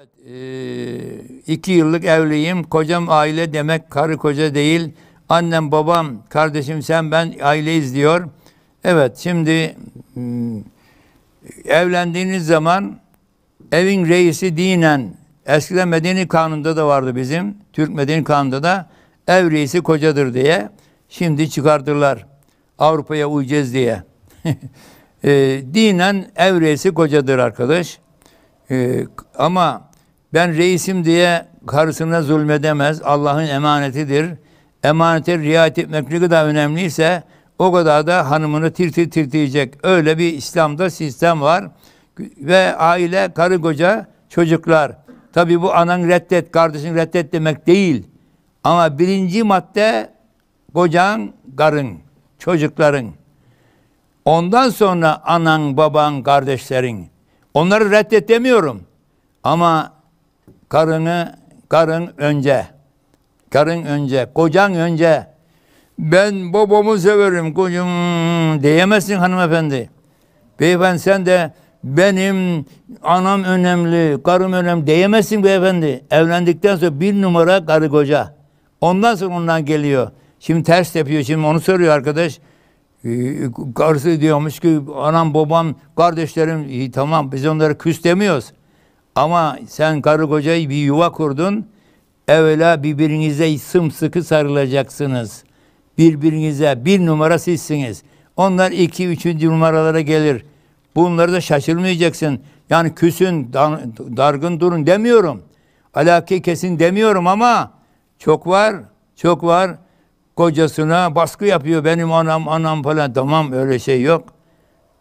Evet, e, iki yıllık evliyim. Kocam aile demek karı koca değil. Annem, babam, kardeşim sen ben aileyiz diyor. Evet şimdi hmm, evlendiğiniz zaman evin reisi dinen eskiden medeni kanunda da vardı bizim. Türk medeni kanunda da ev reisi kocadır diye. Şimdi çıkardılar, Avrupa'ya uyacağız diye. e, dinen ev reisi kocadır arkadaş. E, ama ben reisim diye karısına zulmedemez. Allah'ın emanetidir. Emanete riayet etmek ne kadar önemliyse o kadar da hanımını tir tir tirteyecek. Öyle bir İslam'da sistem var. Ve aile, karı koca, çocuklar. Tabi bu anan reddet, kardeşin reddet demek değil. Ama birinci madde kocan, karın, çocukların. Ondan sonra anan, baban, kardeşlerin. Onları reddet demiyorum. Ama karını karın önce. Karın önce, kocan önce. Ben babamı severim kocam diyemezsin hanımefendi. Beyefendi sen de benim anam önemli, karım önemli diyemezsin beyefendi. Evlendikten sonra bir numara karı koca. Ondan sonra ondan geliyor. Şimdi ters yapıyor. Şimdi onu soruyor arkadaş. Ee, karısı diyormuş ki anam babam kardeşlerim iyi tamam biz onları küstemiyoruz. Ama sen karı kocayı bir yuva kurdun. Evvela birbirinize sımsıkı sarılacaksınız. Birbirinize bir numara sizsiniz. Onlar iki, üçüncü numaralara gelir. Bunları da şaşırmayacaksın. Yani küsün, dargın durun demiyorum. Alaki kesin demiyorum ama çok var, çok var. Kocasına baskı yapıyor. Benim anam, anam falan. Tamam öyle şey yok.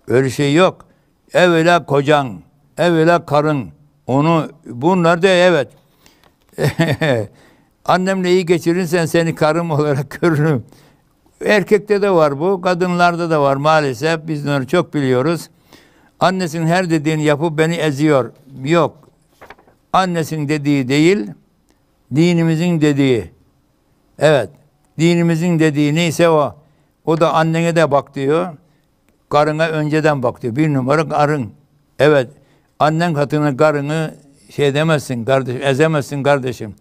Öyle şey yok. Evvela kocan, evvela karın, onu bunlar da evet. Annemle iyi geçirirsen seni karım olarak görürüm. Erkekte de var bu, kadınlarda da var maalesef. Biz bunları çok biliyoruz. Annesinin her dediğini yapıp beni eziyor. Yok. Annesinin dediği değil, dinimizin dediği. Evet, dinimizin dediği neyse o. O da annene de bak diyor. Karına önceden bak diyor. Bir numara karın. Evet. Annen katını karını şey demezsin kardeşim, ezemezsin kardeşim.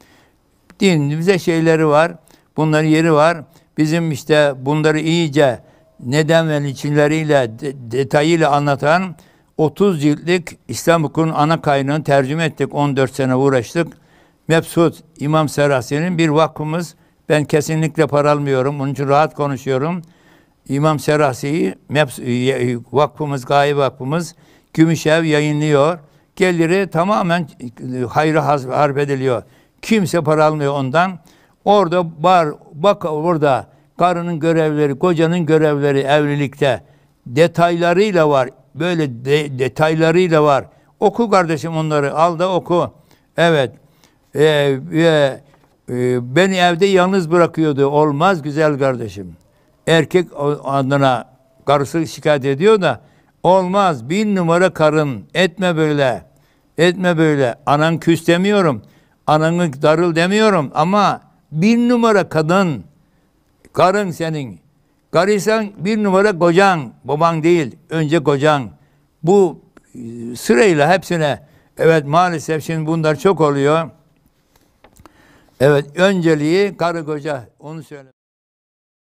Dinimize şeyleri var, bunların yeri var. Bizim işte bunları iyice neden ve niçinleriyle, de, detayıyla anlatan 30 ciltlik İslam hukukunun ana kaynağını tercüme ettik. 14 sene uğraştık. Mepsut İmam Serasi'nin bir vakfımız. Ben kesinlikle para almıyorum. Onun için rahat konuşuyorum. İmam Serasi'yi vakfımız, gayi vakfımız Gümüşev yayınlıyor. Geliri tamamen e, hayra harf ediliyor. Kimse para almıyor ondan. Orada bar, bak orada karının görevleri, kocanın görevleri evlilikte detaylarıyla var. Böyle de, detaylarıyla var. Oku kardeşim onları. Al da oku. Evet. Ee, e, e, beni evde yalnız bırakıyordu. Olmaz güzel kardeşim. Erkek adına karısı şikayet ediyor da Olmaz bin numara karın etme böyle. Etme böyle. Anan küs demiyorum. Ananı darıl demiyorum ama bir numara kadın karın senin. Karıysan bir numara kocan, baban değil, önce kocan. Bu e, sırayla hepsine, evet maalesef şimdi bunlar çok oluyor. Evet önceliği karı koca, onu söyle.